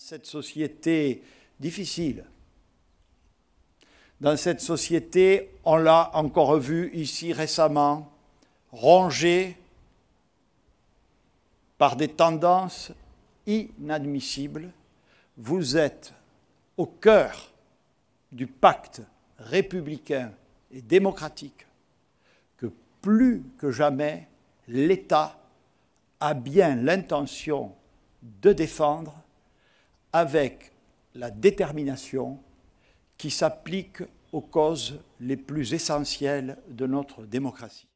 cette société difficile, dans cette société, on l'a encore vu ici récemment, rongée par des tendances inadmissibles, vous êtes au cœur du pacte républicain et démocratique que plus que jamais l'État a bien l'intention de défendre avec la détermination qui s'applique aux causes les plus essentielles de notre démocratie.